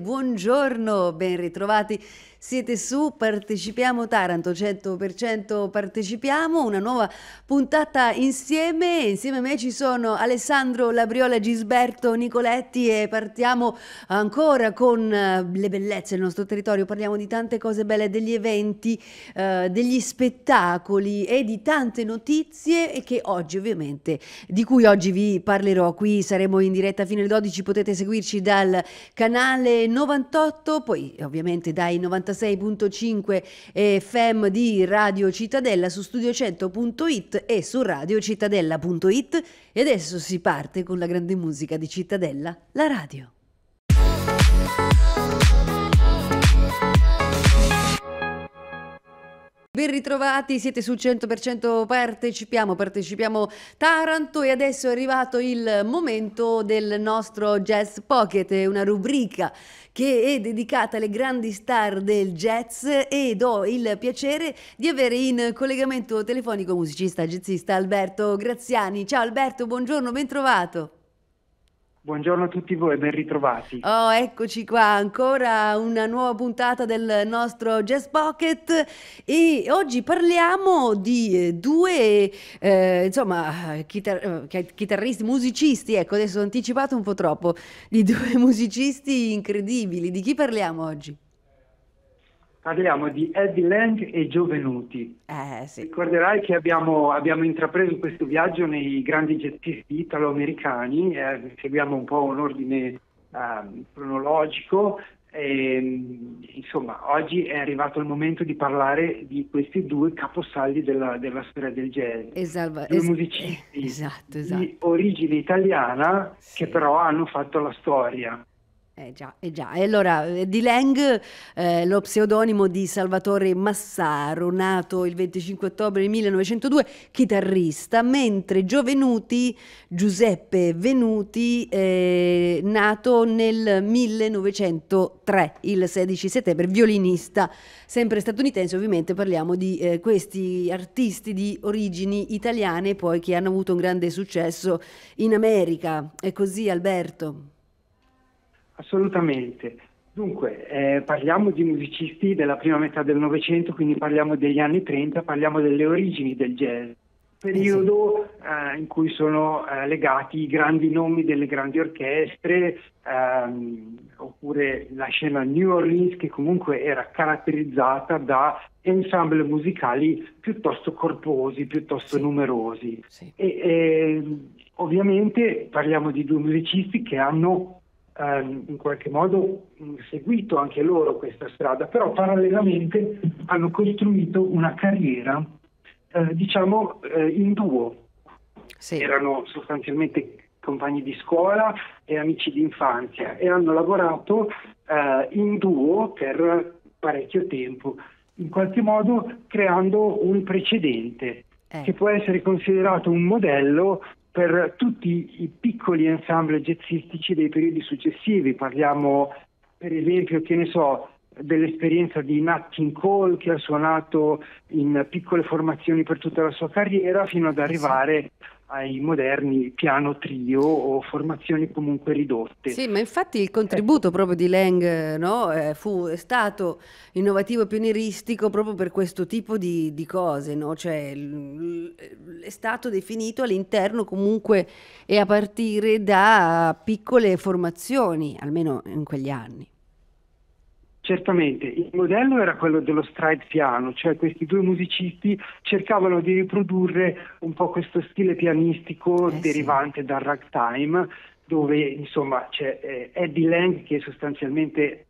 Buongiorno, ben ritrovati. Siete su Partecipiamo Taranto, 100% partecipiamo, una nuova puntata insieme. Insieme a me ci sono Alessandro Labriola, Gisberto Nicoletti e partiamo ancora con eh, le bellezze del nostro territorio. Parliamo di tante cose belle, degli eventi, eh, degli spettacoli e di tante notizie e che oggi ovviamente, di cui oggi vi parlerò. Qui saremo in diretta fino alle 12, potete seguirci dal canale 98, poi ovviamente dai 96.5 eh, FM di Radio Cittadella su studio100.it e su radiocittadella.it e adesso si parte con la grande musica di Cittadella, la radio. Ben ritrovati, siete sul 100% Partecipiamo, partecipiamo Taranto e adesso è arrivato il momento del nostro Jazz Pocket, una rubrica che è dedicata alle grandi star del jazz ed ho il piacere di avere in collegamento telefonico musicista, jazzista Alberto Graziani. Ciao Alberto, buongiorno, ben trovato. Buongiorno a tutti voi, ben ritrovati. Oh, eccoci qua, ancora una nuova puntata del nostro Jazz Pocket e oggi parliamo di eh, due, eh, insomma, chitar- eh, chitarristi, musicisti, ecco, adesso ho anticipato un po' troppo, di due musicisti incredibili. Di chi parliamo oggi? Parliamo di Eddie Lang e Giovenuti. Eh, sì. Ricorderai che abbiamo, abbiamo, intrapreso questo viaggio nei grandi gettisti italo-americani, eh, seguiamo un po' un ordine eh, cronologico. Ehm, insomma, oggi è arrivato il momento di parlare di questi due caposaldi della, della storia del jazz. Esalva, due es- musicisti esatto, esatto. di origine italiana sì. che però hanno fatto la storia. Eh già, eh già. E allora, eh, Di Lang, eh, lo pseudonimo di Salvatore Massaro, nato il 25 ottobre 1902, chitarrista, mentre Giovenuti, Giuseppe Venuti, eh, nato nel 1903, il 16 settembre, violinista, sempre statunitense, ovviamente parliamo di eh, questi artisti di origini italiane, poi che hanno avuto un grande successo in America. È così, Alberto? Assolutamente. Dunque, eh, parliamo di musicisti della prima metà del Novecento, quindi parliamo degli anni 30, parliamo delle origini del jazz, periodo eh, eh, in cui sono eh, legati i grandi nomi delle grandi orchestre, ehm, oppure la scena New Orleans che comunque era caratterizzata da ensemble musicali piuttosto corposi, piuttosto sì. numerosi. Sì. E, ehm, ovviamente parliamo di due musicisti che hanno Ehm, in qualche modo seguito anche loro questa strada, però parallelamente hanno costruito una carriera, eh, diciamo, eh, in duo. Sì. Erano sostanzialmente compagni di scuola e amici d'infanzia e hanno lavorato eh, in duo per parecchio tempo, in qualche modo creando un precedente eh. che può essere considerato un modello per tutti i piccoli ensemble jazzistici dei periodi successivi. Parliamo, per esempio, che ne so, dell'esperienza di Nat King Cole che ha suonato in piccole formazioni per tutta la sua carriera fino ad arrivare ai moderni piano trio o formazioni comunque ridotte. Sì, ma infatti il contributo proprio di Lang no, eh, fu, è stato innovativo e pionieristico proprio per questo tipo di, di cose, no? cioè, l- l- è stato definito all'interno comunque e a partire da piccole formazioni, almeno in quegli anni. Certamente, il modello era quello dello stride piano, cioè questi due musicisti cercavano di riprodurre un po' questo stile pianistico eh derivante sì. dal ragtime, dove insomma c'è eh, Eddie Lang che sostanzialmente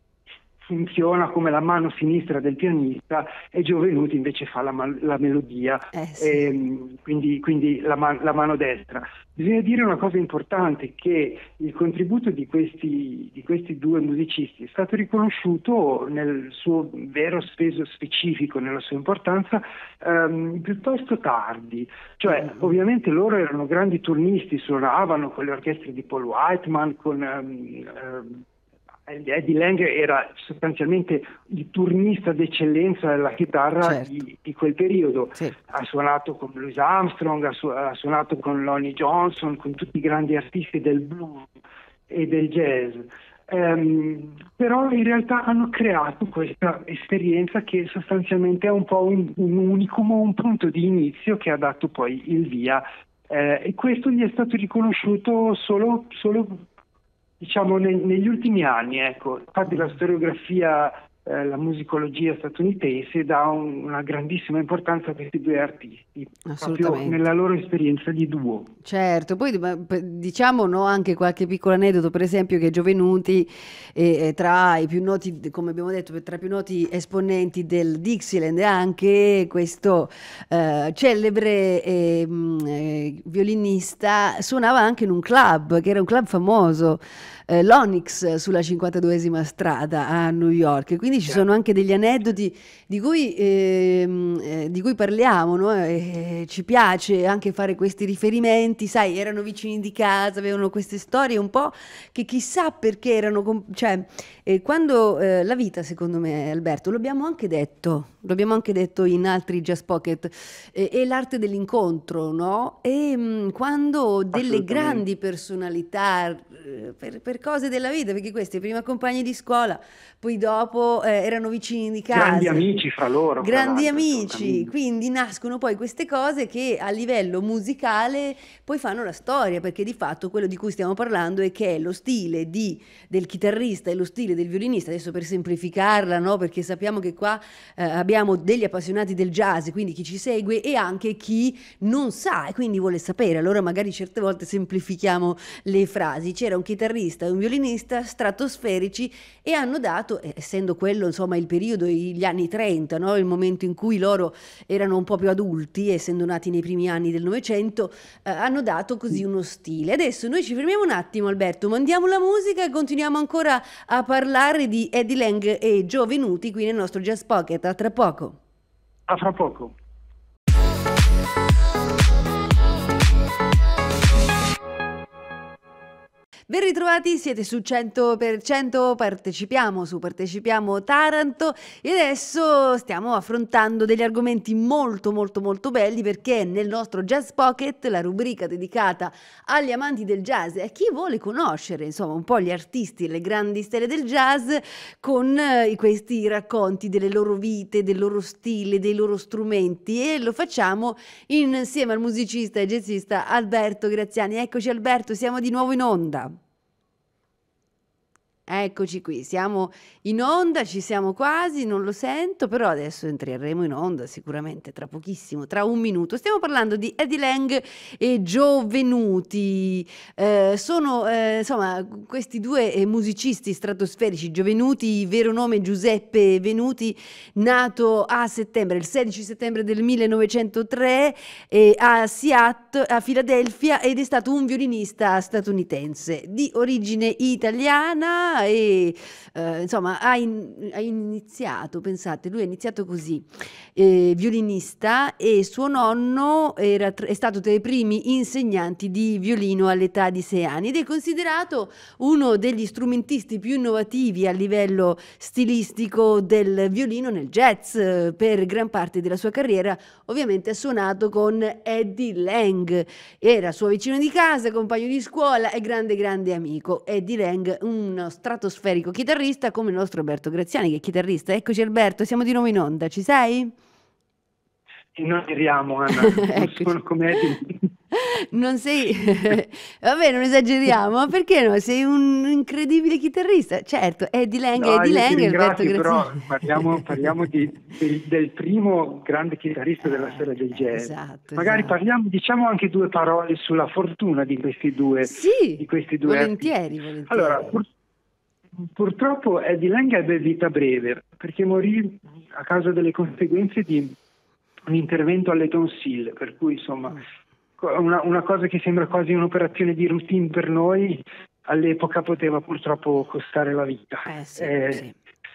funziona come la mano sinistra del pianista e Giovenuti invece fa la, la melodia, eh, sì. ehm, quindi, quindi la, man- la, mano destra. Bisogna dire una cosa importante, che il contributo di questi, di questi due musicisti è stato riconosciuto nel suo vero speso specifico, nella sua importanza, ehm, piuttosto tardi. Cioè, mm-hmm. ovviamente loro erano grandi turnisti, suonavano con le orchestre di Paul Whiteman, con... Ehm, ehm eh, Eddie Lang era sostanzialmente il turnista d'eccellenza della chitarra certo. di, di, quel periodo. Sì. Ha suonato con Louis Armstrong, ha, su- ha, suonato con Lonnie Johnson, con tutti i grandi artisti del blues e del jazz. Um, però in realtà hanno creato questa esperienza che sostanzialmente è un po' un, un unicum, un punto di inizio che ha dato poi il via. Eh, e questo gli è stato riconosciuto solo, solo diciamo, ne, negli ultimi anni, ecco, infatti la storiografia eh, la musicologia statunitense dà un, una grandissima importanza a questi due artisti, proprio nella loro esperienza di duo. Certo, poi diciamo no, anche qualche piccolo aneddoto, per esempio che Giovenuti è, eh, è tra i più noti, come abbiamo detto, tra i più noti esponenti del Dixieland e anche questo eh, celebre ehm, eh, mh, violinista, suonava anche in un club, che era un club famoso eh, l'Onyx sulla 52esima strada a New York. Quindi ci sono anche degli aneddoti di cui, ehm, eh, di cui parliamo, no? e, eh, ci piace anche fare questi riferimenti, sai, erano vicini di casa, avevano queste storie un po' che chissà perché erano... Cioè, eh, quando eh, la vita, secondo me, Alberto, l'abbiamo anche detto, l'abbiamo anche detto in altri jazz pocket, eh, è l'arte dell'incontro, no? E mh, mm, quando delle grandi personalità, per, per per cose della vita, perché questi prima compagni di scuola, poi dopo eh, erano vicini di casa. Grandi amici fra loro. Grandi fra amici, quindi nascono poi queste cose che a livello musicale poi fanno la storia, perché di fatto quello di cui stiamo parlando è che è lo stile di, del chitarrista e lo stile del violinista, adesso per semplificarla, no? perché sappiamo che qua eh, abbiamo degli appassionati del jazz, quindi chi ci segue e anche chi non sa e quindi vuole sapere, allora magari certe volte semplifichiamo le frasi. C'era un chitarrista e un violinista stratosferici e hanno dato, essendo quello insomma il periodo, gli anni 30, no? il momento in cui loro erano un po' più adulti, essendo nati nei primi anni del Novecento, eh, hanno dato così uno stile. Adesso noi ci fermiamo un attimo Alberto, mandiamo la musica e continuiamo ancora a parlare di Eddie Lang e Joe Venuti qui nel nostro Jazz Pocket, a tra poco. A tra poco. Ben ritrovati, siete su 100%, partecipiamo su Partecipiamo Taranto e adesso stiamo affrontando degli argomenti molto molto molto belli perché nel nostro Jazz Pocket, la rubrica dedicata agli amanti del jazz e a chi vuole conoscere insomma un po' gli artisti, le grandi stelle del jazz con eh, questi racconti delle loro vite, del loro stile, dei loro strumenti e lo facciamo insieme al musicista e jazzista Alberto Graziani. Eccoci Alberto, siamo di nuovo in onda. Eccoci qui, siamo in onda, ci siamo quasi, non lo sento, però adesso entreremo in onda sicuramente tra pochissimo, tra un minuto. Stiamo parlando di Eddie Lang e Giovenuti. Eh, sono eh, insomma questi due eh, musicisti stratosferici, Giovenuti, vero nome Giuseppe Venuti, nato a settembre, il 16 settembre del 1903 eh, a Seattle, a Filadelfia ed è stato un violinista statunitense di origine italiana e eh, insomma ha, in, ha, iniziato, pensate, lui ha iniziato così, eh, violinista e suo nonno era, è stato tra i primi insegnanti di violino all'età di sei anni ed è considerato uno degli strumentisti più innovativi a livello stilistico del violino nel jazz per gran parte della sua carriera, ovviamente ha suonato con Eddie Lang, era suo vicino di casa, compagno di scuola e grande grande amico. Eddie Lang, uno straordinario stratosferico chitarrista come il nostro Alberto Graziani, che è chitarrista. Eccoci Alberto, siamo di nuovo in onda, ci sei? Non iriamo, Anna, sono commedie. Non sei, vabbè, non esageriamo, ma perché no? Sei un incredibile chitarrista, certo. È di Lenga, no, è di Lenga. Alberto Graziani. però parliamo, parliamo di, del, del, primo grande chitarrista della storia del jazz. Esatto, Magari esatto. parliamo, diciamo anche due parole sulla fortuna di questi due. Sì, di questi due volentieri, volentieri. Allora, Purtroppo Eddie Lang ebbe vita breve perché morì a causa delle conseguenze di un intervento alle tonsille, per cui insomma una, una cosa che sembra quasi un'operazione di routine per noi all'epoca poteva purtroppo costare la vita. Eh, sì, eh, sì.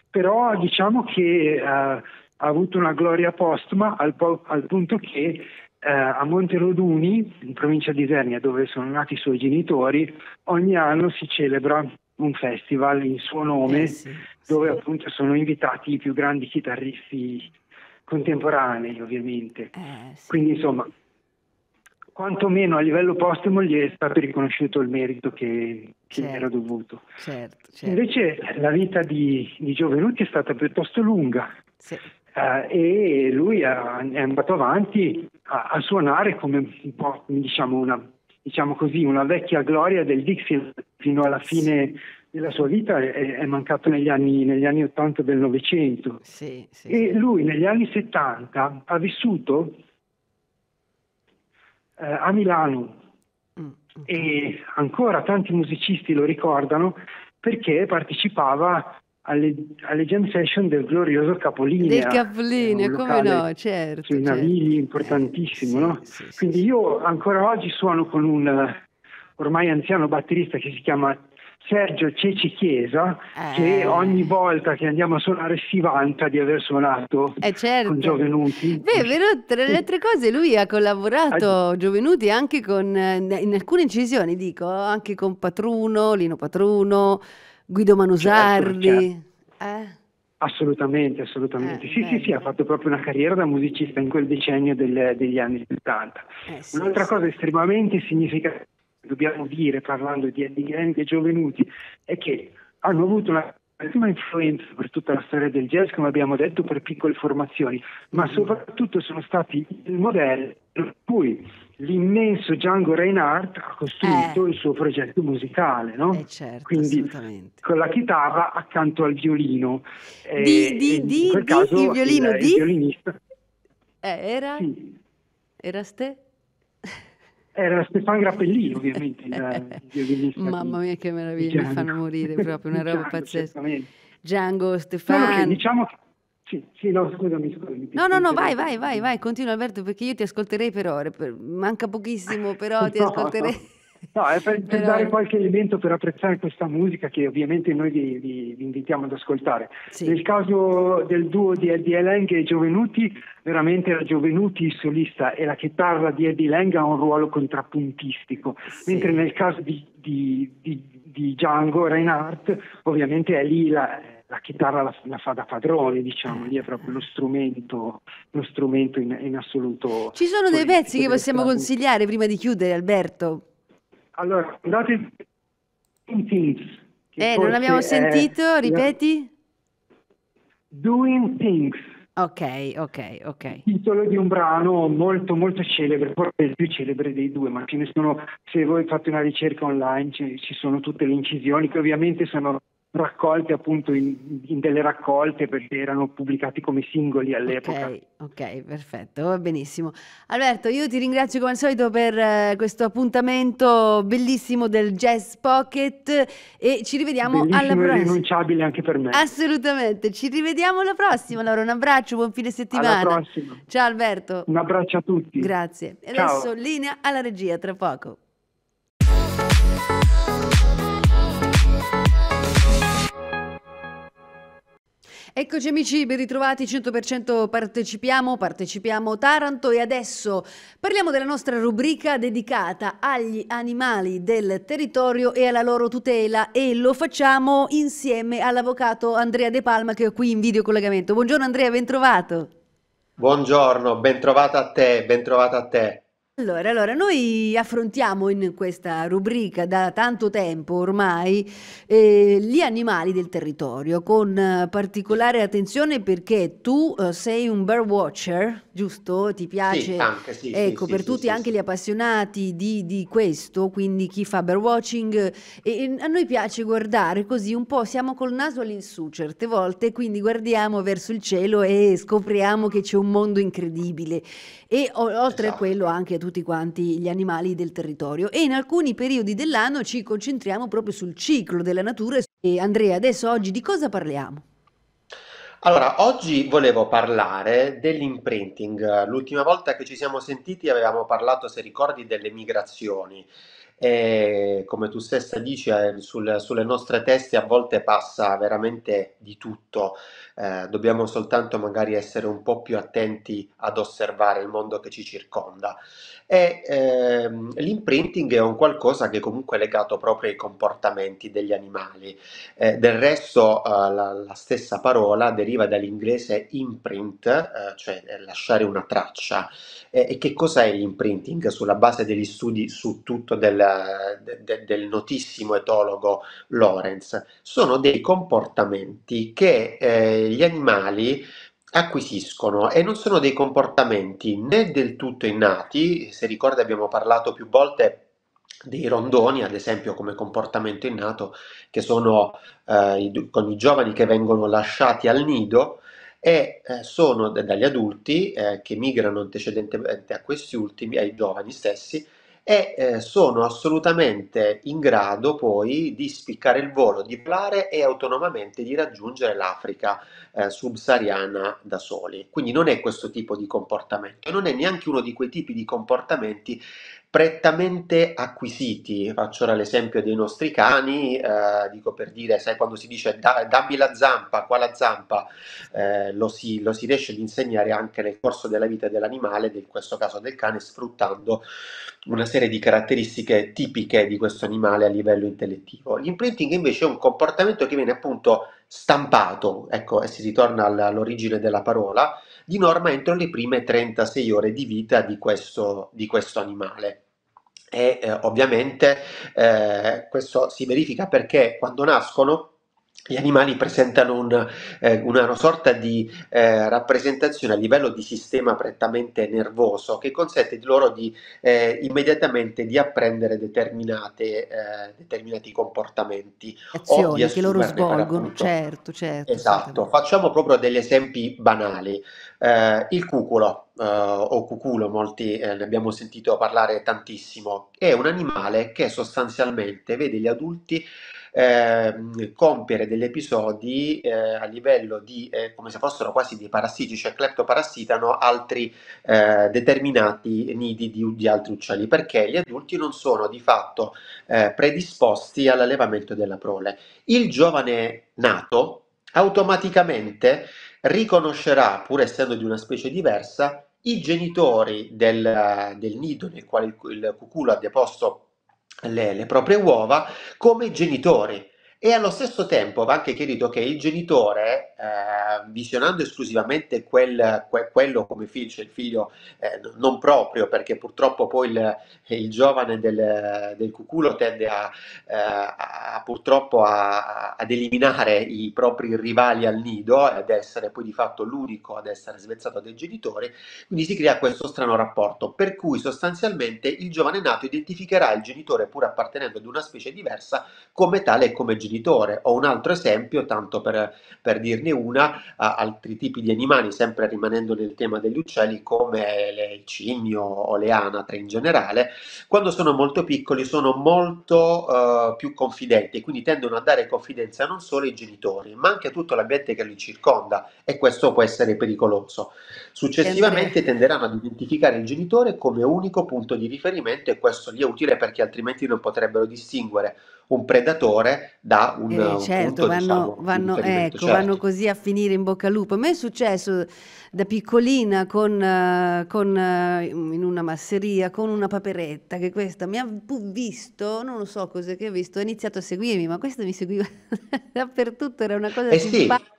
Però diciamo che uh, ha avuto una gloria postuma al, po- al punto che uh, a Roduni, in provincia di Isernia, dove sono nati i suoi genitori, ogni anno si celebra un festival in suo nome eh sì, dove sì. appunto sono invitati i più grandi chitarristi contemporanei ovviamente. Eh, sì. Quindi insomma, quantomeno a livello postumo gli è stato riconosciuto il merito che, che certo, era dovuto. Certo, certo. Invece la vita di, di, Giovenuti è stata piuttosto lunga eh, e lui è andato avanti a, a, suonare come un po', diciamo, una diciamo così, una vecchia gloria del Dixie fino alla fine della sua vita è, è mancato negli anni, negli anni 80 del Novecento. Sì, sì, e sì. lui negli anni 70 ha vissuto eh, a Milano mm, okay. Mm, e mm. ancora tanti musicisti lo ricordano perché partecipava alle, alle jam session del glorioso Capolini. Del Capolini, come no, certo. Sui certo. navigli, eh, importantissimo, eh, sì, no? Sì, sì, Quindi io ancora oggi suono con un eh, ormai anziano batterista che si chiama Sergio Ceci Chiesa, eh. che ogni volta che andiamo a suonare si vanta di aver suonato eh certo. con Giovenuti. Beh, però tra le altre cose lui ha collaborato, a... Giovenuti, anche con, eh, in alcune incisioni, dico, anche con Patruno, Lino Patruno. Guido Manusardi. Certo, certo, eh? Assolutamente, assolutamente. Eh, sì, beh, sì, sì, ha fatto proprio una carriera da musicista in quel decennio del, degli anni 70. Eh, sì, Un'altra sì. cosa estremamente significativa, dobbiamo dire, parlando di Eddie Grant e Giovenuti, è che hanno avuto una grandissima influenza per tutta la storia del jazz, come abbiamo detto, per piccole formazioni, ma mm. soprattutto sono stati il modello per cui l'immenso Django Reinhardt ha costruito eh. il suo progetto musicale, no? Eh certo, Quindi con la chitarra accanto al violino. Di, eh, di, di, di il violino, il, di? Il violinista. Eh, era? Sì. Era ste? Era Stefano Grappellini, ovviamente, il Mamma mia, che meraviglia, mi fanno morire proprio, una roba Django, pazzesca. Django, Stefano. No, diciamo che sì, sì, no, scusami, scusami. No, no, no, vai, vai, vai, vai, continua Alberto perché io ti ascolterei per ore, per... manca pochissimo, però ti ascolterei. No. No, è per Però... dare qualche elemento per apprezzare questa musica che ovviamente noi vi, vi, vi invitiamo ad ascoltare. Sì. Nel caso del duo di Eddie Lang e Giovenuti, veramente la Giovenuti solista e la chitarra di Eddie Lang ha un ruolo contrappuntistico, sì. mentre nel caso di, di, di, di Django Reinhardt ovviamente è lì la, la chitarra la, la, fa da padrone, diciamo, lì è proprio lo strumento, lo strumento in, in assoluto. Ci sono dei pezzi che possiamo consigliare prima di chiudere, Alberto? Allora, andate in Things. Eh, non abbiamo sentito, è... ripeti? Doing Things. Ok, ok, ok. Il titolo di un brano molto, molto celebre, forse il più celebre dei due, ma ce ne sono, se voi fate una ricerca online, ci, ci sono tutte le incisioni che ovviamente sono raccolte appunto in, in, delle raccolte perché erano pubblicati come singoli all'epoca. Ok, ok, perfetto, va benissimo. Alberto, io ti ringrazio come al solito per eh, questo appuntamento bellissimo del Jazz Pocket e ci rivediamo bellissimo alla prossima. irrinunciabile anche per me. Assolutamente, ci rivediamo alla prossima. Allora, un abbraccio, buon fine settimana. Alla prossima. Ciao Alberto. Un abbraccio a tutti. Grazie. E adesso linea alla regia tra poco. Eccoci amici, ben ritrovati, 100% partecipiamo, partecipiamo Taranto e adesso parliamo della nostra rubrica dedicata agli animali del territorio e alla loro tutela e lo facciamo insieme all'avvocato Andrea De Palma che ho qui in video collegamento. Buongiorno Andrea, ben trovato. Buongiorno, ben trovata a te, ben trovata a te. Allora, allora, noi affrontiamo in questa rubrica da tanto tempo ormai eh, gli animali del territorio con eh, particolare attenzione perché tu eh, sei un bird watcher, giusto? Ti piace? Sì, anche, sì, ecco, sì, per tutti anche gli appassionati di, di, questo, quindi chi fa bird watching, e, a noi piace guardare così un po', siamo col naso all'insù certe volte, quindi guardiamo verso il cielo e scopriamo che c'è un mondo incredibile e oltre esatto. a quello anche a tutti quanti gli animali del territorio. E in alcuni periodi dell'anno ci concentriamo proprio sul ciclo della natura. E Andrea, adesso oggi di cosa parliamo? Allora, oggi volevo parlare dell'imprinting. L'ultima volta che ci siamo sentiti avevamo parlato, se ricordi, delle migrazioni e come tu stessa dici eh, sul, sulle nostre teste a volte passa veramente di tutto, eh, dobbiamo soltanto magari essere un po' più attenti ad osservare il mondo che ci circonda e ehm, l'imprinting è un qualcosa che comunque è legato proprio ai comportamenti degli animali, eh, del resto eh, la, la, stessa parola deriva dall'inglese imprint, eh, cioè lasciare una traccia e che cos'è l'imprinting sulla base degli studi su tutto del del, de, del notissimo etologo Lorenz, sono dei comportamenti che eh, gli animali acquisiscono e non sono dei comportamenti né del tutto innati, se ricorda abbiamo parlato più volte dei rondoni, ad esempio come comportamento innato, che sono eh, i, con i giovani che vengono lasciati al nido e eh, sono dagli adulti eh, che migrano antecedentemente eh, a questi ultimi, ai giovani stessi, e eh, sono assolutamente in grado poi di spiccare il volo, di volare e autonomamente di raggiungere l'Africa eh, subsahariana da soli. Quindi non è questo tipo di comportamento, non è neanche uno di quei tipi di comportamenti prettamente acquisiti. Faccio ora l'esempio dei nostri cani, eh, dico per dire, sai quando si dice da, dammi la zampa, qua la zampa, eh, lo, si, lo, si, riesce ad insegnare anche nel corso della vita dell'animale, in questo caso del cane, sfruttando una serie di caratteristiche tipiche di questo animale a livello intellettivo. L'imprinting invece è un comportamento che viene appunto stampato, ecco, e si ritorna all'origine della parola, di norma entro le prime 36 ore di vita di questo, di questo animale e eh, ovviamente eh, questo si verifica perché quando nascono gli animali presentano un, eh, una sorta di eh, rappresentazione a livello di sistema prettamente nervoso che consente loro di eh, immediatamente di apprendere eh, determinati comportamenti azioni che loro svolgono, certo, certo. Esatto, facciamo proprio degli esempi banali. Eh, il cuculo, Uh, o cuculo, molti eh, ne abbiamo sentito parlare tantissimo, è un animale che sostanzialmente vede gli adulti eh, compiere degli episodi eh, a livello di, eh, come se fossero quasi dei parassiti, cioè cleptoparassitano altri eh, determinati nidi di, di, altri uccelli, perché gli adulti non sono di fatto eh, predisposti all'allevamento della prole. Il giovane nato automaticamente riconoscerà, pur essendo di una specie diversa, i genitori del, del nido nel quale il, il cuculo abbia posto le, le proprie uova come genitori e allo stesso tempo va anche chiarito che il genitore, eh, visionando esclusivamente quel, que, quello come figlio, cioè il figlio eh, non proprio, perché purtroppo poi il, il giovane del, del, cuculo tende a, eh, a purtroppo a, ad eliminare i propri rivali al nido, ad essere poi di fatto l'unico ad essere svezzato dai genitori, quindi si crea questo strano rapporto, per cui sostanzialmente il giovane nato identificherà il genitore pur appartenendo ad una specie diversa come tale e come genitore l'ucciditore. Ho un altro esempio, tanto per, per dirne una, altri tipi di animali, sempre rimanendo nel tema degli uccelli, come le, il cigno o le anatre in generale, quando sono molto piccoli sono molto eh, più confidenti, quindi tendono a dare confidenza non solo ai genitori, ma anche a tutto l'ambiente che li circonda e questo può essere pericoloso. Successivamente Sempre. tenderanno ad identificare il genitore come unico punto di riferimento e questo gli è utile perché altrimenti non potrebbero distinguere un predatore da un, eh, certo, un punto, vanno, diciamo, vanno, ecco, certo. così a finire in bocca al lupo. A me è successo da piccolina con, eh, con, eh, in una masseria con una paperetta che questa mi ha visto, non so cos'è che ha visto, ha iniziato a seguirmi, ma questa mi seguiva dappertutto, era una cosa eh simpatica. Sì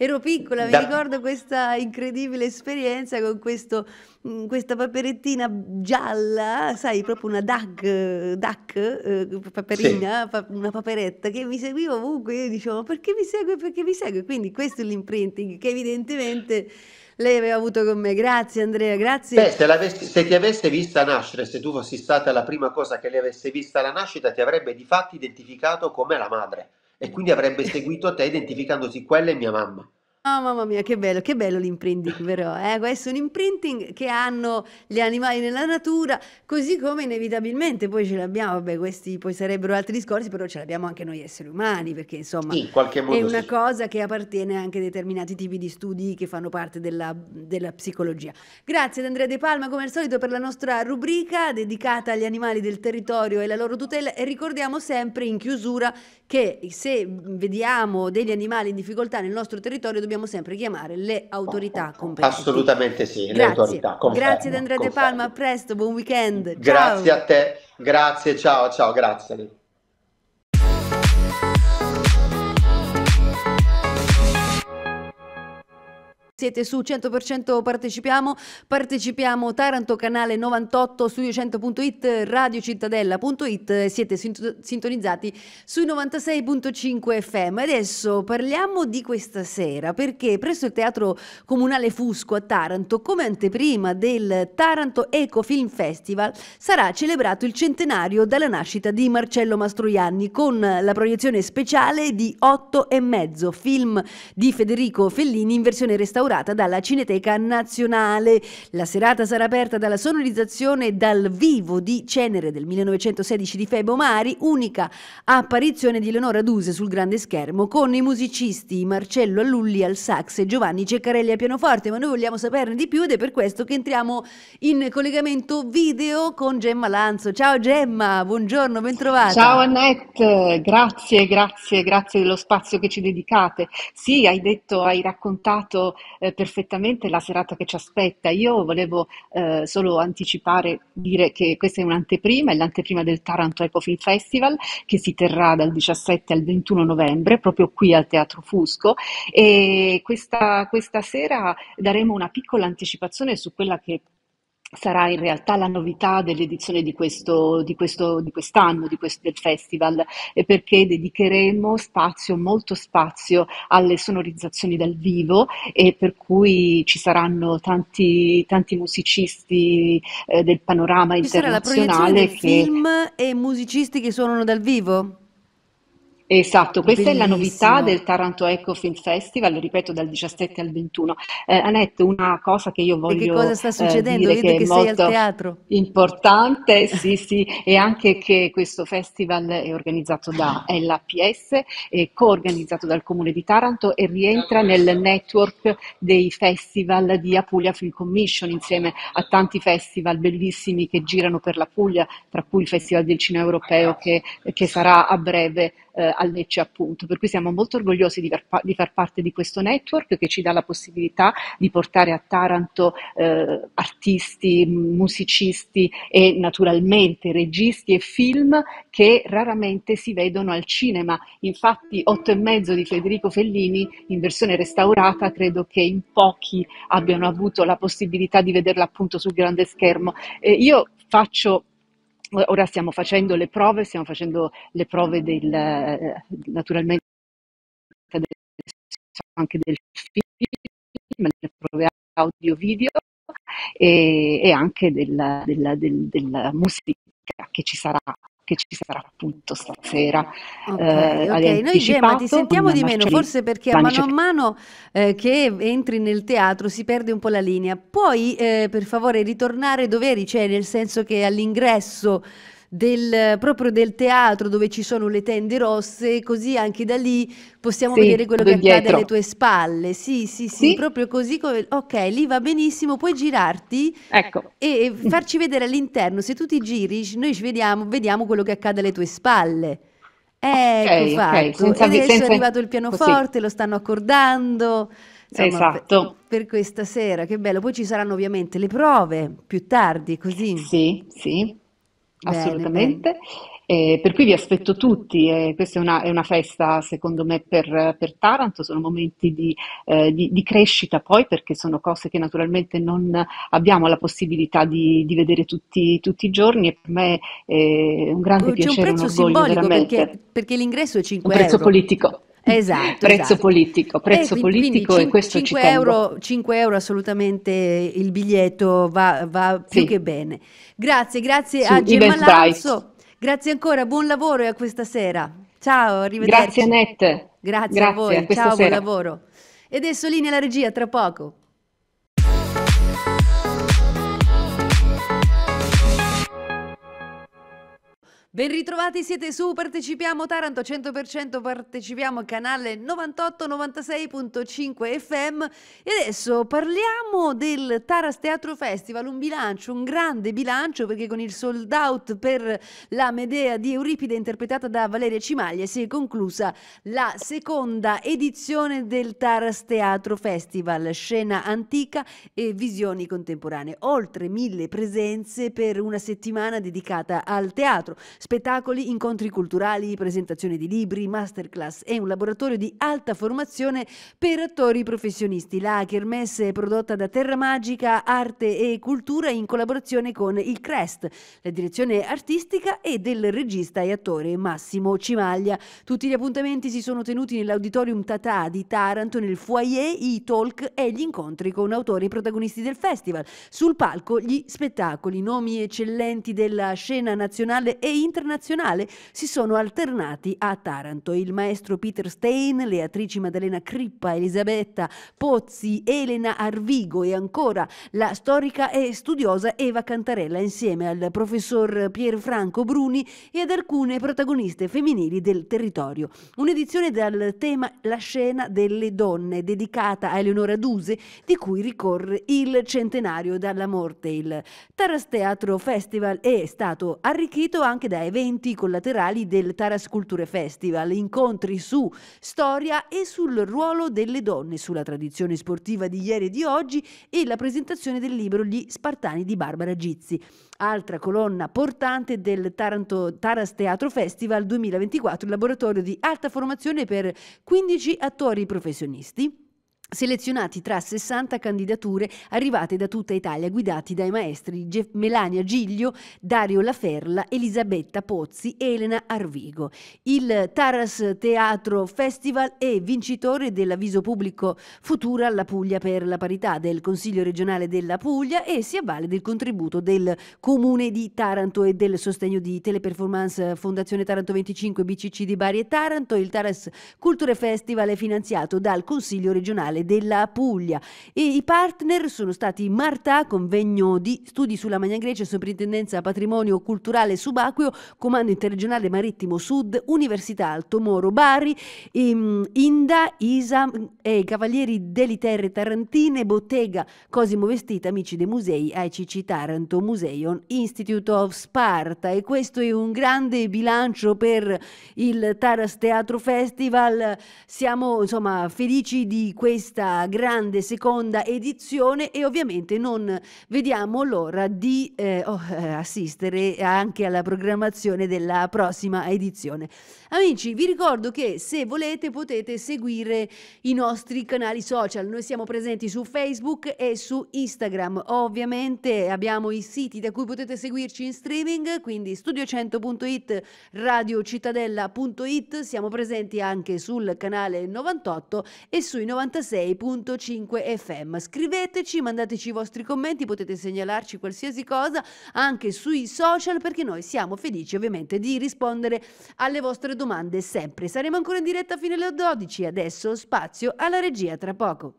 ero piccola, da... mi ricordo questa incredibile esperienza con questo, mm, questa paperettina gialla, sai, proprio una DAC, DAC eh, paperina, sì. pa- una paperetta che mi seguiva ovunque, io dicevo perché mi segue, perché mi segue, quindi questo è l'imprinting che evidentemente lei aveva avuto con me. Grazie Andrea, grazie. Beh, se, se, ti avesse vista nascere, se tu fossi stata la prima cosa che le avesse vista alla nascita, ti avrebbe di fatto identificato come la madre e quindi avrebbe seguito te identificandosi quella è mia mamma. Oh, mamma mia, che bello, che bello l'imprinting però, eh? questo è un imprinting che hanno gli animali nella natura, così come inevitabilmente poi ce l'abbiamo, vabbè questi poi sarebbero altri discorsi, però ce l'abbiamo anche noi esseri umani, perché insomma sì, in è una sì. cosa che appartiene anche a determinati tipi di studi che fanno parte della, della psicologia. Grazie ad Andrea De Palma come al solito per la nostra rubrica dedicata agli animali del territorio e la loro tutela e ricordiamo sempre in chiusura che se vediamo degli animali in difficoltà nel nostro territorio dobbiamo dobbiamo sempre chiamare le autorità competenti. Assolutamente sì, Grazie. le autorità competenti. Grazie ad Andrea De esatto. Palma, a presto, buon weekend. Ciao. Grazie a te, grazie, ciao, ciao, grazie. Siete su 100% partecipiamo, partecipiamo Taranto canale 98 studio100.it, radiocittadella.it, siete sintonizzati sui 96.5 FM. Adesso parliamo di questa sera perché presso il Teatro Comunale Fusco a Taranto, come anteprima del Taranto Eco Film Festival, sarà celebrato il centenario dalla nascita di Marcello Mastroianni con la proiezione speciale di 8 e mezzo, film di Federico Fellini in versione restaurata instaurata dalla Cineteca Nazionale. La serata sarà aperta dalla sonorizzazione dal vivo di Cenere del 1916 di Febo Mari, unica apparizione di Leonora Duse sul grande schermo, con i musicisti Marcello Allulli al sax e Giovanni Ceccarelli al pianoforte, ma noi vogliamo saperne di più ed è per questo che entriamo in collegamento video con Gemma Lanzo. Ciao Gemma, buongiorno, bentrovata. Ciao Annette, grazie, grazie, grazie dello spazio che ci dedicate. Sì, hai detto, hai raccontato eh, perfettamente la serata che ci aspetta. Io volevo eh, solo anticipare, dire che questa è un'anteprima, è l'anteprima del Taranto Film Festival che si terrà dal 17 al 21 novembre proprio qui al Teatro Fusco e questa, questa sera daremo una piccola anticipazione su quella che sarà in realtà la novità dell'edizione di, questo, di, questo, di quest'anno, di questo, del festival, perché dedicheremo spazio, molto spazio alle sonorizzazioni dal vivo e per cui ci saranno tanti, tanti musicisti eh, del panorama ci internazionale. Sarà la proiezione che... film e musicisti che suonano dal vivo? Esatto, questa è la novità del Taranto Eco Film Festival, ripeto, dal 17 al 21. Eh, Annette, una cosa che io voglio dire... che cosa sta eh, succedendo? dire Vedo che è che sei al teatro. importante, sì, sì, e anche che questo festival è organizzato da LAPS, è coorganizzato dal Comune di Taranto e rientra nel network dei festival di Apulia Film Commission, insieme a tanti festival bellissimi che girano per la Puglia, tra cui il Festival del Cinema Europeo che, che sarà a breve eh, al Lecce appunto, per cui siamo molto orgogliosi di, par- di, far parte di questo network che ci dà la possibilità di portare a Taranto eh, artisti, musicisti e naturalmente registi e film che raramente si vedono al cinema. Infatti Otto e mezzo di Federico Fellini in versione restaurata credo che in pochi abbiano avuto la possibilità di vederla appunto sul grande schermo. Eh, io faccio Ora stiamo facendo le prove, stiamo facendo le prove del, eh, naturalmente anche del film, le prove audio-video e, e anche della, della, del, della musica che ci sarà che ci sarà appunto stasera. Ok, eh, okay. noi Gemma ti sentiamo di meno, forse perché a mano a mano eh, che entri nel teatro si perde un po' la linea. Puoi eh, per favore ritornare dove eri, cioè nel senso che all'ingresso del, proprio del teatro dove ci sono le tende rosse, così anche da lì possiamo sì, vedere quello che accade alle tue spalle. Sì, sì, sì, sì, proprio così. Come, ok, lì va benissimo, puoi girarti ecco. e, farci vedere all'interno. Se tu ti giri, noi vediamo, vediamo quello che accade alle tue spalle. Ecco okay, okay. Senza, adesso senza... è arrivato il pianoforte, Così. lo stanno accordando. Insomma, esatto. Per, per, questa sera, che bello. Poi ci saranno ovviamente le prove più tardi, così. Sì, sì assolutamente. Bene, bene. Eh, per cui vi aspetto tutti, eh, questa è una, è una, festa secondo me per, per Taranto, sono momenti di, eh, di, di, crescita poi perché sono cose che naturalmente non abbiamo la possibilità di, di vedere tutti, tutti, i giorni e per me eh, è un grande C'è piacere, un prezzo un orgoglio, simbolico perché, perché, l'ingresso è 5 un euro. prezzo politico. Esatto. prezzo esatto. politico, eh, prezzo e politico quindi, e questo 5 ci euro, 5 euro assolutamente il biglietto va, va più sì. che bene. Grazie, grazie Su a Gemma Lanzo. Grazie ancora, buon lavoro e a questa sera. Ciao, arrivederci. Grazie Annette. Grazie, grazie a voi, a ciao, sera. buon lavoro. E adesso linea la regia, tra poco. Ben ritrovati, siete su Partecipiamo Taranto 100% Partecipiamo canale 98 96.5 FM e adesso parliamo del Taras Teatro Festival, un bilancio, un grande bilancio perché con il sold out per la Medea di Euripide interpretata da Valeria Cimaglia si è conclusa la seconda edizione del Taras Teatro Festival, scena antica e visioni contemporanee, oltre mille presenze per una settimana dedicata al teatro spettacoli, incontri culturali, presentazione di libri, masterclass e un laboratorio di alta formazione per attori professionisti. La Kermesse è prodotta da Terra Magica, Arte e Cultura in collaborazione con il CREST, la direzione artistica e del regista e attore Massimo Cimaglia. Tutti gli appuntamenti si sono tenuti nell'auditorium Tata di Taranto, nel foyer, i talk e gli incontri con autori e protagonisti del festival. Sul palco gli spettacoli, nomi eccellenti della scena nazionale e internazionale internazionale si sono alternati a Taranto. Il maestro Peter Stein, le attrici Maddalena Crippa, Elisabetta Pozzi, Elena Arvigo e ancora la storica e studiosa Eva Cantarella insieme al professor Pierfranco Bruni e ad alcune protagoniste femminili del territorio. Un'edizione dal tema La scena delle donne dedicata a Eleonora Duse di cui ricorre il centenario dalla morte. Il Taras Teatro Festival è stato arricchito anche da da eventi collaterali del Taras Culture Festival, incontri su storia e sul ruolo delle donne, sulla tradizione sportiva di ieri e di oggi e la presentazione del libro Gli Spartani di Barbara Gizzi. Altra colonna portante del Taranto, Taras Teatro Festival 2024, il laboratorio di alta formazione per 15 attori professionisti selezionati tra 60 candidature arrivate da tutta Italia, guidati dai maestri Ge Melania Giglio, Dario Laferla, Elisabetta Pozzi e Elena Arvigo. Il Taras Teatro Festival è vincitore dell'avviso pubblico Futura alla Puglia per la parità del Consiglio regionale della Puglia e si avvale del contributo del Comune di Taranto e del sostegno di Teleperformance Fondazione Taranto 25 BCC di Bari e Taranto. Il Taras Culture Festival è finanziato dal Consiglio regionale Regionale della Puglia e i partner sono stati Marta, convegno di studi sulla Magna Grecia, Soprintendenza Patrimonio Culturale Subacqueo, Comando Interregionale Marittimo Sud, Università Alto Moro Bari, ehm, Inda, Isa e eh, Cavalieri Terre Tarantine, Bottega Cosimo Vestita, Amici dei Musei, ICC Taranto, Museion, Institute of Sparta e questo è un grande bilancio per il Taras Teatro Festival. Siamo insomma felici di questo questa grande seconda edizione e ovviamente non vediamo l'ora di eh, oh, eh, assistere anche alla programmazione della prossima edizione. Amici, vi ricordo che se volete potete seguire i nostri canali social, noi siamo presenti su Facebook e su Instagram, ovviamente abbiamo i siti da cui potete seguirci in streaming, quindi studio100.it, radiocittadella.it, siamo presenti anche sul canale 98 e sui 96 96.5 FM. Scriveteci, mandateci i vostri commenti, potete segnalarci qualsiasi cosa anche sui social perché noi siamo felici ovviamente di rispondere alle vostre domande sempre. Saremo ancora in diretta fino alle 12, adesso spazio alla regia tra poco.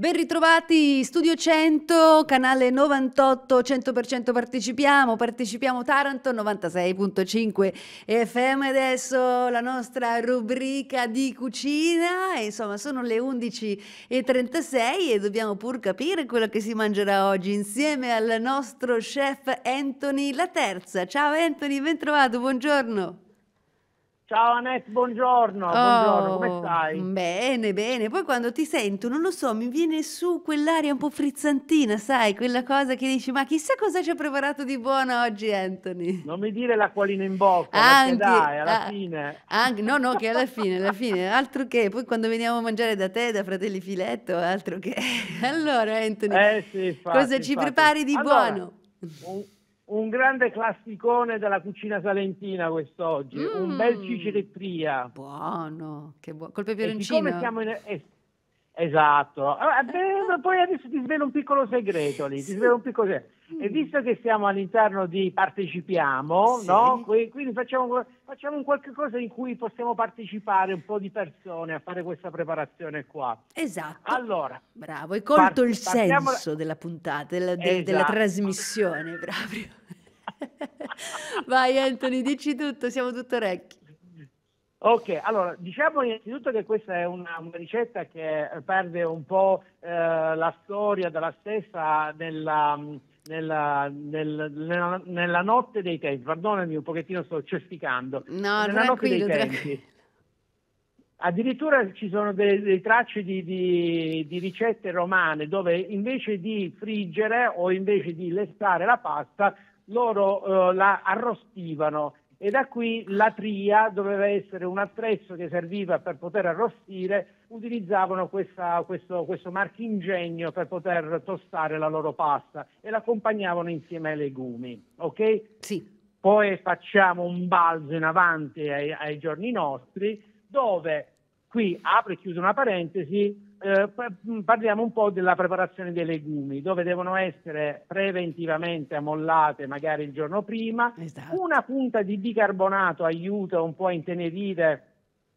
Ben ritrovati, Studio 100, canale 98, 100% partecipiamo, partecipiamo Taranto 96.5 FM, adesso la nostra rubrica di cucina, insomma sono le 11.36 e dobbiamo pur capire quello che si mangerà oggi insieme al nostro chef Anthony La Terza. Ciao Anthony, ben trovato, buongiorno. Ciao Annette, buongiorno, buongiorno, come oh, stai? bene, bene. Poi quando ti sento, non lo so, mi viene su quell'aria un po' frizzantina, sai, quella cosa che dici, ma chissà cosa ci ha preparato di buono oggi Anthony. Non mi dire l'acquolina in bocca, perché dai, alla ah, fine. anche, no, no, che alla fine, alla fine, altro che, poi quando veniamo a mangiare da te, da Fratelli Filetto, altro che. Allora, Anthony, Eh sì, cosa ci infatti. prepari di Allora, buono? un, un grande classicone della cucina salentina quest'oggi, mm. un bel mm. ciciripria. Buono, che buono, col peperoncino. E siamo in, eh, Esatto, ah, eh, beh, poi adesso ti svelo un piccolo segreto lì, ti svelo un piccolo segreto. E mm. visto che siamo all'interno di partecipiamo, sì. no? quindi facciamo, facciamo un qualche cosa in cui possiamo partecipare un po' di persone a fare questa preparazione qua. Esatto. Allora, bravo, hai colto il senso da... della puntata, della, de, esatto. della trasmissione proprio. Vai Anthony, dici tutto, siamo tutto orecchi. Ok, allora diciamo innanzitutto che questa è una, una ricetta che eh, perde un po' eh, la storia della stessa nella, mm, nella, nel, nella, nella, notte dei tempi. Perdonami un pochettino, sto cesticando. No, nella notte dei tempi. Addirittura ci sono dei tracci di, di, di, ricette romane dove invece di friggere o invece di lessare la pasta loro eh, la arrostivano e da qui la tria doveva essere un attrezzo che serviva per poter arrostire, utilizzavano questa, questo, questo marchingegno per poter tostare la loro pasta e l'accompagnavano insieme ai legumi, ok? Sì. Poi facciamo un balzo in avanti ai, ai giorni nostri dove, qui apro e chiudo una parentesi, eh, mm, parliamo un po' della preparazione dei legumi, dove devono essere preventivamente ammollate magari il giorno prima. Esatto. Una punta di bicarbonato aiuta un po' a intenerire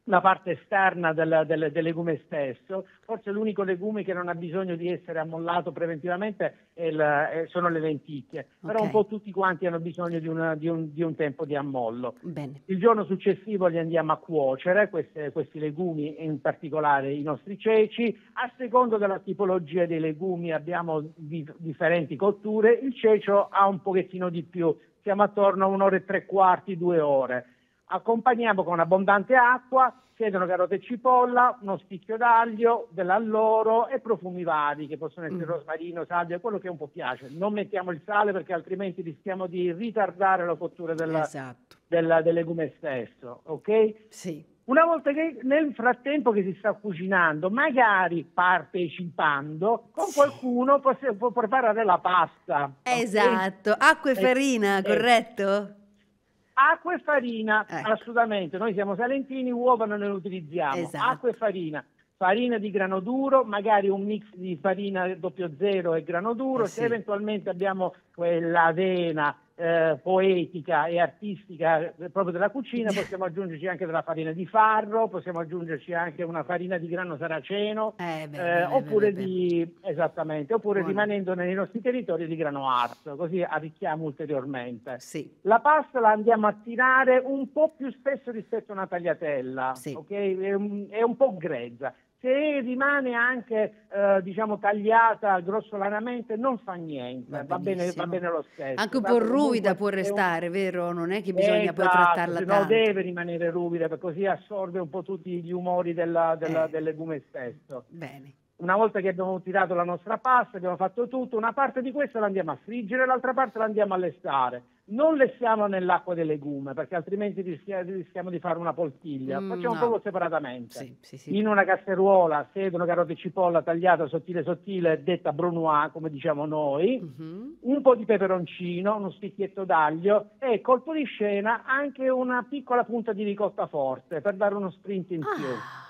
la parte esterna del, del, del, legume stesso. Forse l'unico legume che non ha bisogno di essere ammollato preventivamente il, sono le lenticchie, però un po' tutti quanti hanno bisogno di, una, di, un, di un, tempo di ammollo. Bene. Il giorno successivo li andiamo a cuocere, queste, questi legumi, in particolare i nostri ceci. A secondo della tipologia dei legumi abbiamo di, differenti cotture, il cecio ha un pochettino di più, siamo attorno a un'ora e tre quarti, due ore accompagniamo con abbondante acqua, siedono carote e cipolla, uno spicchio d'aglio, dell'alloro e profumi vari che possono essere mm. rosmarino, salvia, quello che un po' piace. Non mettiamo il sale perché altrimenti rischiamo di ritardare la cottura della, esatto. della, del legume stesso, ok? Sì. Una volta che nel frattempo che si sta cucinando, magari partecipando, con sì. qualcuno può, può, preparare la pasta. Esatto, okay? acqua e eh, farina, eh, corretto? acqua e farina, ecco. assolutamente. Noi siamo salentini, uova non ne utilizziamo, esatto. acqua e farina. Farina di grano duro, magari un mix di farina doppio zero e grano duro, eh sì. se eventualmente abbiamo quell'avena eh, poetica e artistica proprio della cucina, possiamo aggiungerci anche della farina di farro, possiamo aggiungerci anche una farina di grano saraceno, eh, beh, eh, beh, oppure, beh, di, oppure rimanendo nei nostri territori di grano arso, così arricchiamo ulteriormente. Sì. La pasta la andiamo a tirare un po' più spesso rispetto a una tagliatella, sì. okay? è, un, è un po' grezza se rimane anche eh, diciamo tagliata grossolanamente non fa niente, va, va, bene, va bene, lo stesso. Anche un po' ruvida può restare, un... vero? Non è che bisogna esatto, poi trattarla se tanto. No, deve rimanere ruvida perché così assorbe un po' tutti gli umori della, della, eh. del legume stesso. Bene una volta che abbiamo tirato la nostra pasta, abbiamo fatto tutto, una parte di questa la andiamo a friggere, l'altra parte la andiamo a lestare. Non lessiamo nell'acqua delle legume, perché altrimenti rischiamo di fare una poltiglia. Mm, Facciamo no. proprio separatamente. Sì, sì, sì. In una casseruola, sedano, carote e cipolla tagliata sottile sottile, detta brunoise, come diciamo noi, mm-hmm. un po' di peperoncino, uno spicchietto d'aglio e colpo di scena anche una piccola punta di ricotta forte per dare uno sprint in ah, più. Ah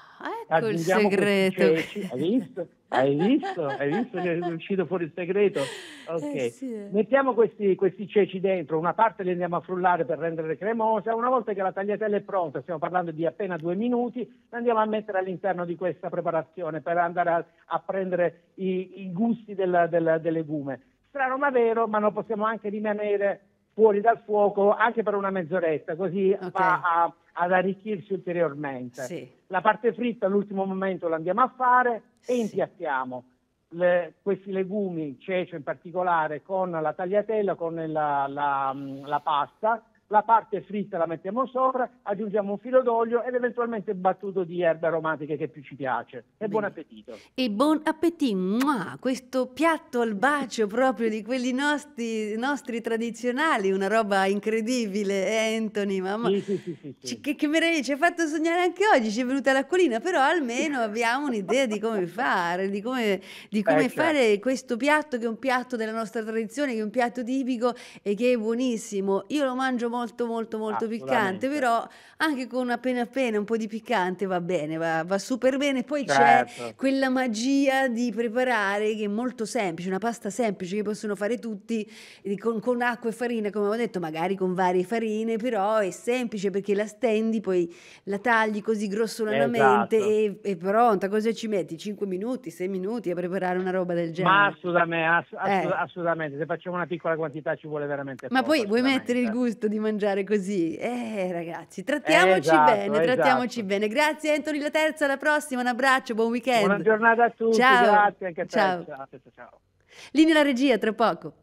ecco il segreto. Hai visto? Hai visto? Hai visto che è uscito fuori il segreto? Eh, ok. Eh sì. Mettiamo questi, questi, ceci dentro, una parte li andiamo a frullare per rendere cremosa, una volta che la tagliatella è pronta, stiamo parlando di appena due minuti, la andiamo a mettere all'interno di questa preparazione per andare a, a prendere i, i gusti della, della, del legume. Strano ma vero, ma non possiamo anche rimanere fuori dal fuoco anche per una mezz'oretta, così okay. va a, ad arricchirsi ulteriormente. Sì la parte fritta all'ultimo momento l'andiamo a fare e sì. impiattiamo le, questi legumi, cecio in particolare, con la tagliatella, con la, la, la pasta la parte fritta la mettiamo sopra, aggiungiamo un filo d'olio ed eventualmente battuto di erbe aromatiche che più ci piace. E Bene. buon appetito. E buon appetito! Questo piatto al bacio proprio di quelli nostri, nostri tradizionali, una roba incredibile, eh, Anthony? Mamma. Sì, sì, sì, sì, sì. Che, che meraviglia, ci ha fatto sognare anche oggi, ci è venuta la colina, però almeno abbiamo un'idea di come fare, di come, di eh, come certo. fare questo piatto che è un piatto della nostra tradizione, che è un piatto tipico e che è buonissimo. Io lo mangio molto molto molto molto piccante, però anche con appena appena un po' di piccante va bene, va, va super bene. Poi certo. c'è quella magia di preparare che è molto semplice, una pasta semplice che possono fare tutti con, con acqua e farina, come ho detto, magari con varie farine, però è semplice perché la stendi, poi la tagli così grossolanamente esatto. e è pronta. Cosa ci metti? 5 minuti, 6 minuti a preparare una roba del genere? Ma assolutamente, ass- eh. assolutamente. se facciamo una piccola quantità ci vuole veramente Ma poco, poi vuoi mettere il gusto di mangiare mangiare così. Eh, ragazzi, trattiamoci esatto, bene, esatto. trattiamoci bene. Grazie Anthony La Terza, alla prossima, un abbraccio, buon weekend. Buona giornata a tutti, ciao. grazie anche a te. Ciao. Ciao, ciao, ciao. Linea la regia, tra poco.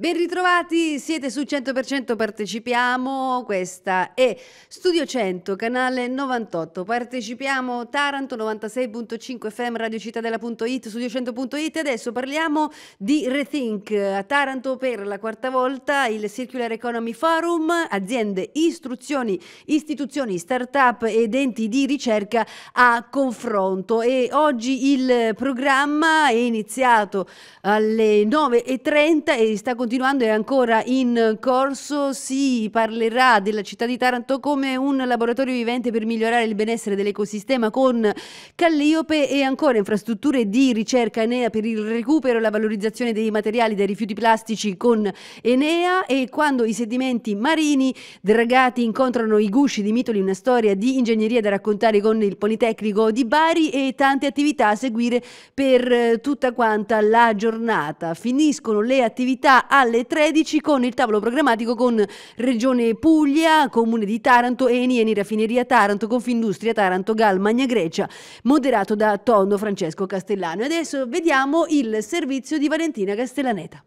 Ben ritrovati, siete su 100% Partecipiamo, questa è Studio 100, canale 98. Partecipiamo Taranto 96.5 FM, Radio Cittadella.it, Studio 100.it. Adesso parliamo di Rethink. A Taranto per la quarta volta il Circular Economy Forum, aziende, istruzioni, istituzioni, start-up ed enti di ricerca a confronto. E oggi il programma è iniziato alle 9.30 e sta continuando continuando è ancora in corso, si parlerà della città di Taranto come un laboratorio vivente per migliorare il benessere dell'ecosistema con Calliope e ancora infrastrutture di ricerca Enea per il recupero e la valorizzazione dei materiali dai rifiuti plastici con Enea e quando i sedimenti marini dragati incontrano i gusci di Mitoli, una storia di ingegneria da raccontare con il Politecnico di Bari e tante attività a seguire per eh, tutta quanta la giornata. Finiscono le attività a alle 13 con il tavolo programmatico con Regione Puglia, Comune di Taranto, Eni, Eni Raffineria Taranto, Confindustria Taranto, Gal, Magna Grecia, moderato da Tondo Francesco Castellano. E adesso vediamo il servizio di Valentina Castellaneta.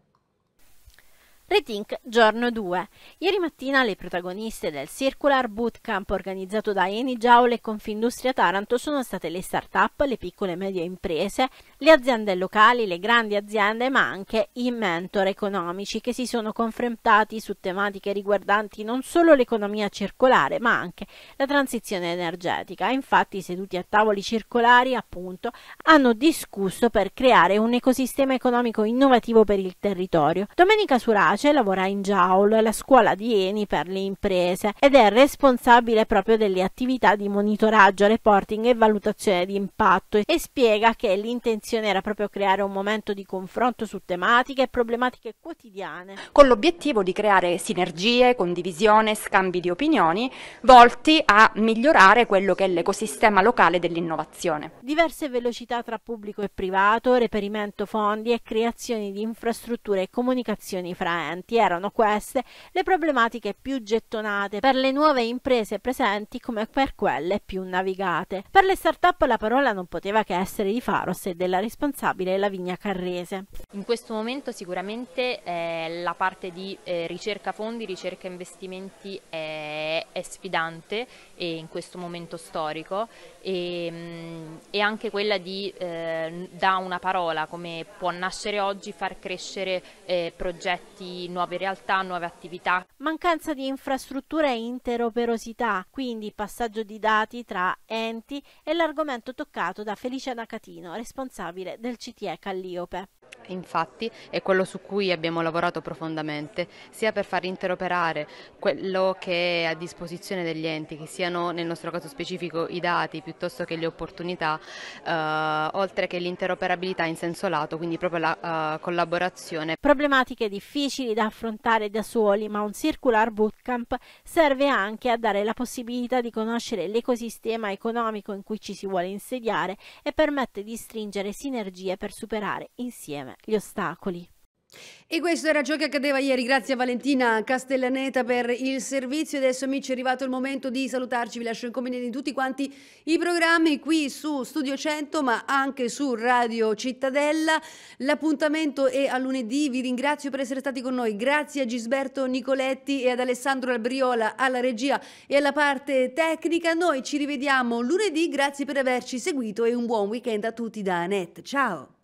Rethink giorno 2. Ieri mattina le protagoniste del Circular Bootcamp organizzato da Eni Giaule e Confindustria Taranto sono state le start-up, le piccole e medie imprese, le aziende locali, le grandi aziende, ma anche i mentor economici che si sono confrontati su tematiche riguardanti non solo l'economia circolare, ma anche la transizione energetica. Infatti, seduti a tavoli circolari, appunto, hanno discusso per creare un ecosistema economico innovativo per il territorio. Domenica Suraci Pace lavora in Jaul, la scuola di Eni per le imprese, ed è responsabile proprio delle attività di monitoraggio, reporting e valutazione di impatto e spiega che l'intenzione era proprio creare un momento di confronto su tematiche e problematiche quotidiane. Con l'obiettivo di creare sinergie, condivisione, scambi di opinioni, volti a migliorare quello che è l'ecosistema locale dell'innovazione. Diverse velocità tra pubblico e privato, reperimento fondi e creazioni di infrastrutture e comunicazioni fra precedenti erano queste le problematiche più gettonate per le nuove imprese presenti come per quelle più navigate. Per le start-up la parola non poteva che essere di Faros e della responsabile Lavinia Carrese. In questo momento sicuramente eh, la parte di eh, ricerca fondi, ricerca investimenti è, è sfidante in questo momento storico e, mm, e anche quella di eh, da una parola come può nascere oggi far crescere eh, progetti nuove realtà, nuove attività. Mancanza di infrastrutture e interoperosità, quindi passaggio di dati tra enti è l'argomento toccato da Felicia Nacatino, responsabile del CTE Calliope infatti è quello su cui abbiamo lavorato profondamente, sia per far interoperare quello che è a disposizione degli enti, che siano nel nostro caso specifico i dati piuttosto che le opportunità, eh, oltre che l'interoperabilità in senso lato, quindi proprio la eh, collaborazione. Problematiche difficili da affrontare da soli, ma un circular bootcamp serve anche a dare la possibilità di conoscere l'ecosistema economico in cui ci si vuole insediare e permette di stringere sinergie per superare insieme gli ostacoli. E questo era ciò che accadeva ieri, grazie a Valentina Castellaneta per il servizio. Adesso amici è arrivato il momento di salutarci, vi lascio in compagnia di tutti quanti i programmi qui su Studio 100 ma anche su Radio Cittadella. L'appuntamento è a lunedì, vi ringrazio per essere stati con noi, grazie a Gisberto Nicoletti e ad Alessandro Albriola alla regia e alla parte tecnica. Noi ci rivediamo lunedì, grazie per averci seguito e un buon weekend a tutti da Anet. Ciao!